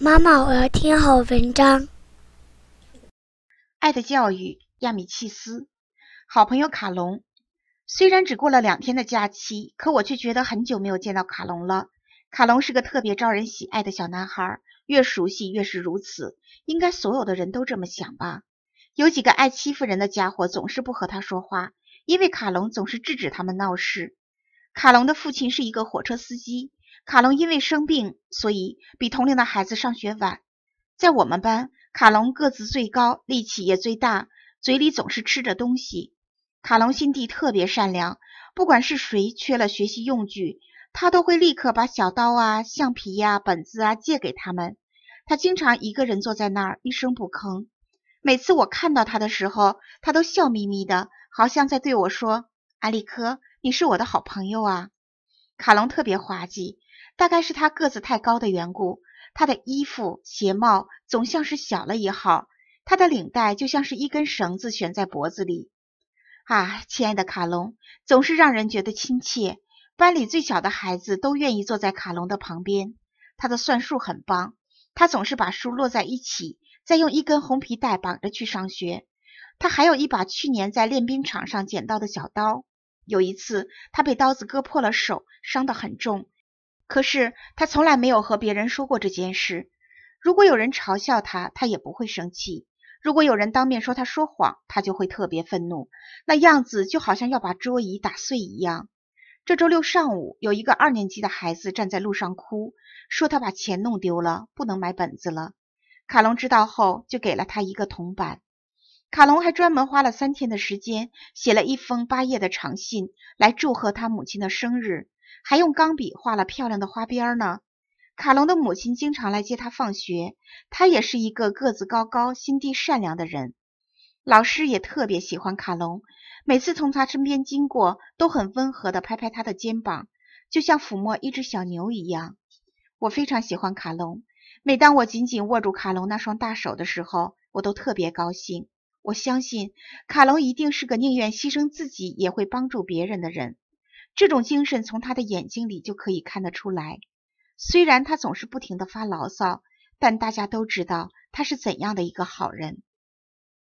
妈妈，我要听好文章。《爱的教育》亚米契斯。好朋友卡隆，虽然只过了两天的假期，可我却觉得很久没有见到卡隆了。卡隆是个特别招人喜爱的小男孩，越熟悉越是如此，应该所有的人都这么想吧。有几个爱欺负人的家伙总是不和他说话，因为卡隆总是制止他们闹事。卡隆的父亲是一个火车司机。卡龙因为生病，所以比同龄的孩子上学晚。在我们班，卡龙个子最高，力气也最大，嘴里总是吃着东西。卡龙心地特别善良，不管是谁缺了学习用具，他都会立刻把小刀啊、橡皮啊、本子啊借给他们。他经常一个人坐在那儿，一声不吭。每次我看到他的时候，他都笑眯眯的，好像在对我说：“阿里科，你是我的好朋友啊。”卡龙特别滑稽。大概是他个子太高的缘故，他的衣服、鞋帽总像是小了一号。他的领带就像是一根绳子悬在脖子里。啊，亲爱的卡隆，总是让人觉得亲切。班里最小的孩子都愿意坐在卡隆的旁边。他的算术很棒，他总是把书摞在一起，再用一根红皮带绑着去上学。他还有一把去年在练兵场上捡到的小刀。有一次，他被刀子割破了手，伤得很重。可是他从来没有和别人说过这件事。如果有人嘲笑他，他也不会生气；如果有人当面说他说谎，他就会特别愤怒，那样子就好像要把桌椅打碎一样。这周六上午，有一个二年级的孩子站在路上哭，说他把钱弄丢了，不能买本子了。卡隆知道后，就给了他一个铜板。卡隆还专门花了三天的时间，写了一封八页的长信，来祝贺他母亲的生日。还用钢笔画了漂亮的花边呢。卡隆的母亲经常来接他放学，他也是一个个子高高、心地善良的人。老师也特别喜欢卡隆，每次从他身边经过，都很温和的拍拍他的肩膀，就像抚摸一只小牛一样。我非常喜欢卡隆，每当我紧紧握住卡隆那双大手的时候，我都特别高兴。我相信卡隆一定是个宁愿牺牲自己也会帮助别人的人。这种精神从他的眼睛里就可以看得出来。虽然他总是不停地发牢骚，但大家都知道他是怎样的一个好人。